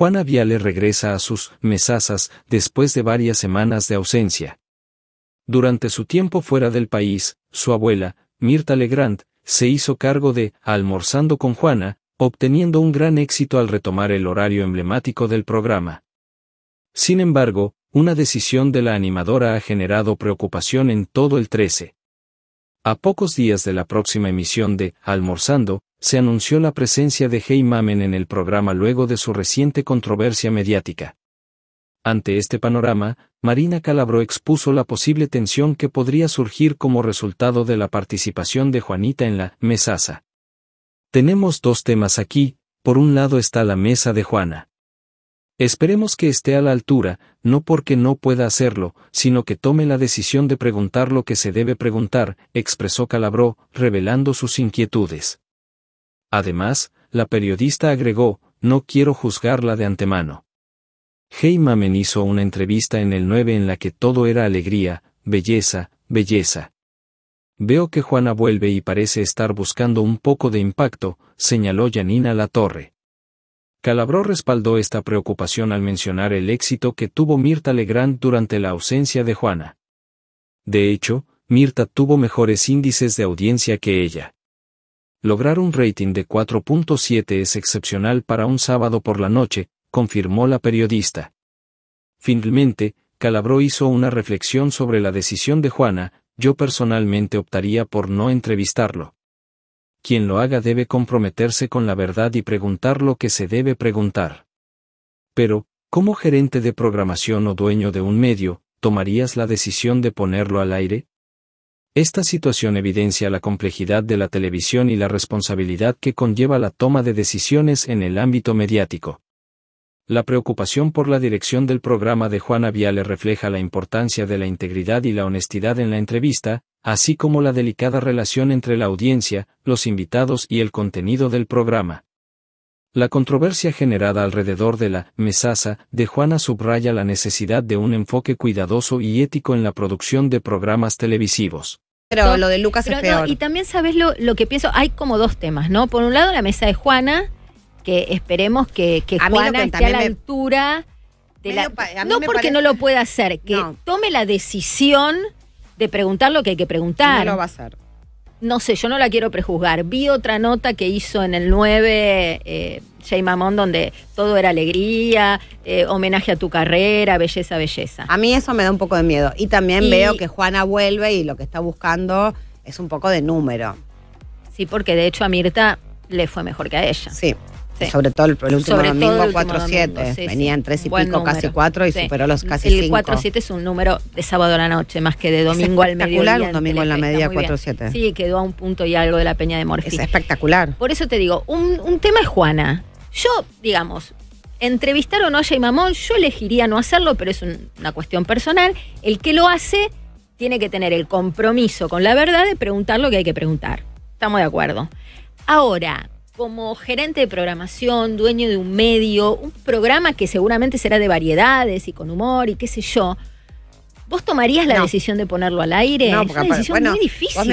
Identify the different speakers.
Speaker 1: Juana Viale regresa a sus mesazas después de varias semanas de ausencia. Durante su tiempo fuera del país, su abuela, Mirta Legrand, se hizo cargo de Almorzando con Juana, obteniendo un gran éxito al retomar el horario emblemático del programa. Sin embargo, una decisión de la animadora ha generado preocupación en todo el 13. A pocos días de la próxima emisión de Almorzando, se anunció la presencia de Mamen en el programa luego de su reciente controversia mediática. Ante este panorama, Marina Calabró expuso la posible tensión que podría surgir como resultado de la participación de Juanita en la mesaza. Tenemos dos temas aquí, por un lado está la mesa de Juana. Esperemos que esté a la altura, no porque no pueda hacerlo, sino que tome la decisión de preguntar lo que se debe preguntar, expresó Calabró, revelando sus inquietudes. Además, la periodista agregó, no quiero juzgarla de antemano. Heymamen hizo una entrevista en el 9 en la que todo era alegría, belleza, belleza. Veo que Juana vuelve y parece estar buscando un poco de impacto, señaló Janina Latorre. Calabró respaldó esta preocupación al mencionar el éxito que tuvo Mirta Legrand durante la ausencia de Juana. De hecho, Mirta tuvo mejores índices de audiencia que ella. Lograr un rating de 4.7 es excepcional para un sábado por la noche, confirmó la periodista. Finalmente, Calabró hizo una reflexión sobre la decisión de Juana, yo personalmente optaría por no entrevistarlo. Quien lo haga debe comprometerse con la verdad y preguntar lo que se debe preguntar. Pero, como gerente de programación o dueño de un medio, ¿tomarías la decisión de ponerlo al aire? Esta situación evidencia la complejidad de la televisión y la responsabilidad que conlleva la toma de decisiones en el ámbito mediático. La preocupación por la dirección del programa de Juana Viale refleja la importancia de la integridad y la honestidad en la entrevista, así como la delicada relación entre la audiencia, los invitados y el contenido del programa. La controversia generada alrededor de la mesaza de Juana subraya la necesidad de un enfoque cuidadoso y ético en la producción de programas televisivos.
Speaker 2: Pero lo de Lucas es y también sabes lo, lo, que pienso, hay como dos temas, ¿no? Por un lado la mesa de Juana, que esperemos que, que Juana esté a la altura
Speaker 1: no porque no lo
Speaker 2: pueda hacer, que tome la decisión de preguntar lo que hay que preguntar. No lo va a hacer no sé, yo no la quiero prejuzgar. Vi otra nota que hizo en el 9 eh, Mamón, donde todo era alegría, eh, homenaje a tu carrera, belleza, belleza. A mí eso me da un poco de miedo. Y también veo que Juana vuelve y lo que está buscando es un poco de número. Sí, porque de hecho a Mirta le fue mejor que a ella. Sí. Sobre todo el, último domingo, 4-7. Venían 3 y pico, casi cuatro, y superó los casi 5. El 4-7 es un número de sábado a la noche, más que de domingo al mediodía. espectacular un domingo en la media 4-7. Sí, quedó a un punto y algo de la Peña de Morfi. Es espectacular. Por eso te digo, un, tema es Juana. Yo, digamos, entrevistar o no a Jay Mamón, yo elegiría no hacerlo, pero es una cuestión personal. El que lo hace tiene que tener el compromiso con la verdad de preguntar lo que hay que preguntar. Estamos de acuerdo. Ahora, como gerente de programación, dueño de un medio, un programa que seguramente será de variedades y con humor y qué sé yo, ¿vos tomarías la decisión de ponerlo al aire? es una decisión muy difícil.